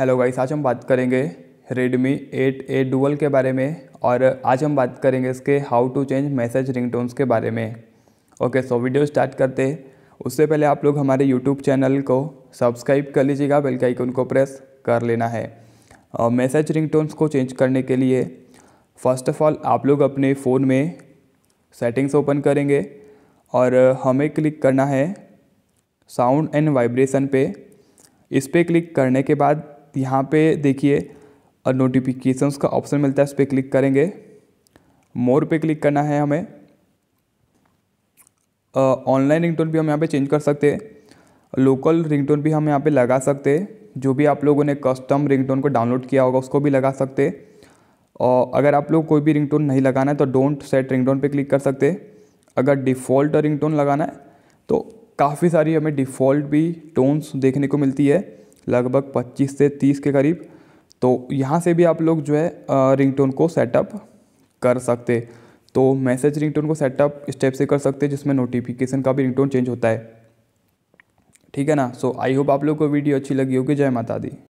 hello guys आज हम बात करेंगे रेडमी एट ए डुअल के बारे में और आज हम बात करेंगे इसके how to change message ringtones के बारे में ओके सो वीडियो स्टार्ट करते उससे पहले आप लोग हमारे यूट्यूब चैनल को सब्सक्राइब कर लीजिएगा बेल के आइकन को प्रेस कर लेना है मैसेज रिंग को चेंज करने के लिए फर्स्ट ऑफ ऑल आप लोग अपने फ़ोन में सेटिंग्स ओपन करेंगे और हमें क्लिक करना है साउंड एंड वाइब्रेशन पे इस पर क्लिक करने के बाद यहाँ पे देखिए नोटिफिकेशंस का ऑप्शन मिलता है उस पर क्लिक करेंगे मोर पे क्लिक करना है हमें ऑनलाइन रिंगटोन भी हम यहाँ पे चेंज कर सकते हैं लोकल रिंगटोन भी हम यहाँ पे लगा सकते हैं जो भी आप लोगों ने कस्टम रिंगटोन को डाउनलोड किया होगा उसको भी लगा सकते और अगर आप लोग कोई भी रिंगटोन नहीं लगाना है तो डोंट सेट रिंगटोन पे क्लिक कर सकते अगर डिफ़ॉल्ट रिंगटोन लगाना है तो काफ़ी सारी हमें डिफ़ॉल्ट भी टोन्स देखने को मिलती है लगभग 25 से 30 के करीब तो यहाँ से भी आप लोग जो है रिंगटोन को सेटअप कर सकते तो मैसेज रिंगटोन को सेटअप स्टेप से कर सकते जिसमें नोटिफिकेशन का भी रिंगटोन चेंज होता है ठीक है ना सो आई होप आप लोग को वीडियो अच्छी लगी होगी जय माता दी